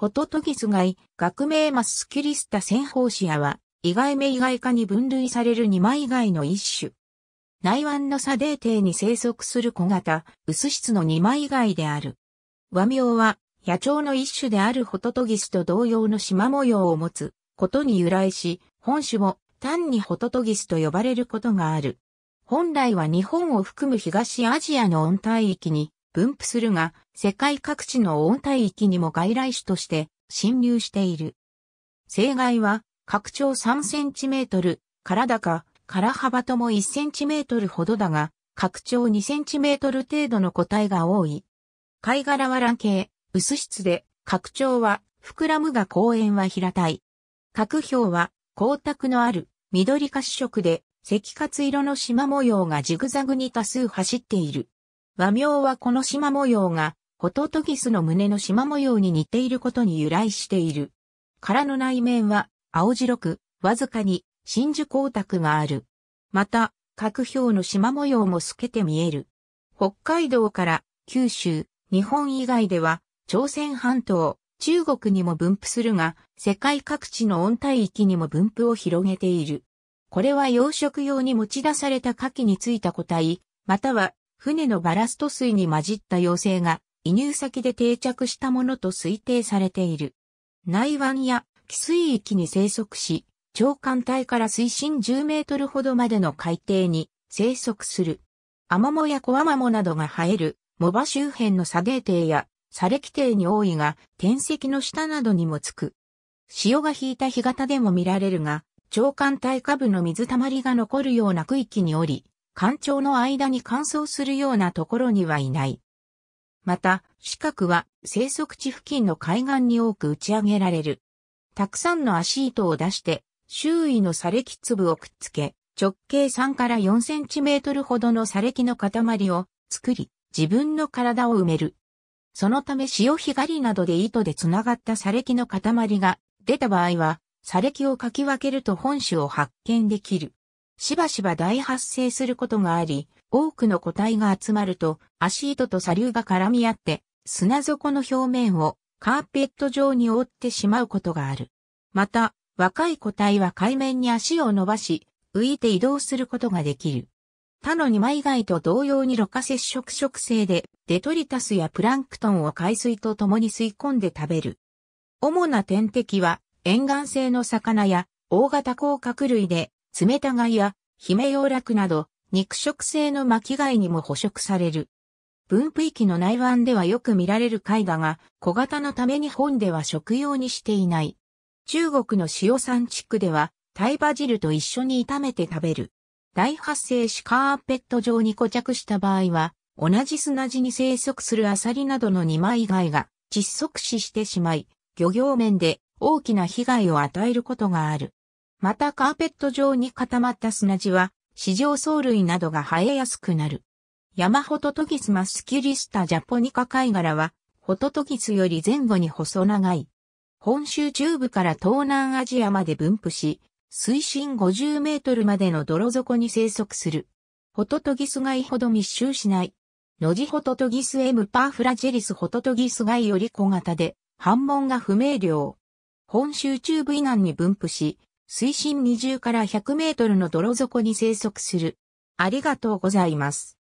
ホトトギスガイ、学名マスキリスタ戦法シアは、意外目意外化に分類される二枚貝の一種。内湾のサデーテイに生息する小型、薄質の二枚貝である。和名は、野鳥の一種であるホトトギスと同様の縞模様を持つことに由来し、本種も単にホトトギスと呼ばれることがある。本来は日本を含む東アジアの温帯域に分布するが、世界各地の温帯域にも外来種として侵入している。生害は、拡張3センチメートル、から高、から幅とも1センチメートルほどだが、拡張2センチメートル程度の個体が多い。貝殻は卵形、薄質で、拡張は、膨らむが公園は平たい。角氷は、光沢のある、緑褐色で、赤褐色の縞模様がジグザグに多数走っている。和名はこの縞模様が、ホトトギスの胸の縞模様に似ていることに由来している。殻の内面は、青白く、わずかに、真珠光沢がある。また、各表の縞模様も透けて見える。北海道から九州、日本以外では、朝鮮半島、中国にも分布するが、世界各地の温帯域にも分布を広げている。これは養殖用に持ち出された牡蠣についた個体、または船のバラスト水に混じった妖精が、移入先で定着したものと推定されている。内湾や寄水域に生息し、長艦隊から水深10メートルほどまでの海底に生息する。アマモやコアマモなどが生える、モバ周辺の砂泥底や砂礫底に多いが、天石の下などにもつく。潮が引いた干潟でも見られるが、長艦隊下部の水たまりが残るような区域におり、干潮の間に乾燥するようなところにはいない。また、四角は生息地付近の海岸に多く打ち上げられる。たくさんの足糸を出して、周囲の砂礫粒をくっつけ、直径3から4センチメートルほどの砂礫の塊を作り、自分の体を埋める。そのため潮干狩りなどで糸で繋がった砂礫の塊が出た場合は、砂礫をかき分けると本種を発見できる。しばしば大発生することがあり、多くの個体が集まると、足糸と砂流が絡み合って、砂底の表面をカーペット状に覆ってしまうことがある。また、若い個体は海面に足を伸ばし、浮いて移動することができる。他の二枚貝と同様に露化接触食性で、デトリタスやプランクトンを海水と共に吸い込んで食べる。主な天敵は、沿岸性の魚や大型甲殻類で、冷た貝や姫洋楽など肉食性の巻貝にも捕食される。分布域の内湾ではよく見られる貝だが、小型のために本では食用にしていない。中国の塩山地区では、タイバジルと一緒に炒めて食べる。大発生しカーペット状に固着した場合は、同じ砂地に生息するアサリなどの二枚貝が窒息死してしまい、漁業面で大きな被害を与えることがある。またカーペット状に固まった砂地は、市場藻類などが生えやすくなる。山ホトトギスマスキリスタジャポニカ貝殻は、ホトトギスより前後に細長い。本州中部から東南アジアまで分布し、水深50メートルまでの泥底に生息する。ホトトギス貝ほど密集しない。ノジホトトギス M パーフラジェリスホトトギス貝より小型で、反紋が不明瞭。本州中部以南に分布し、水深20から100メートルの泥底に生息する。ありがとうございます。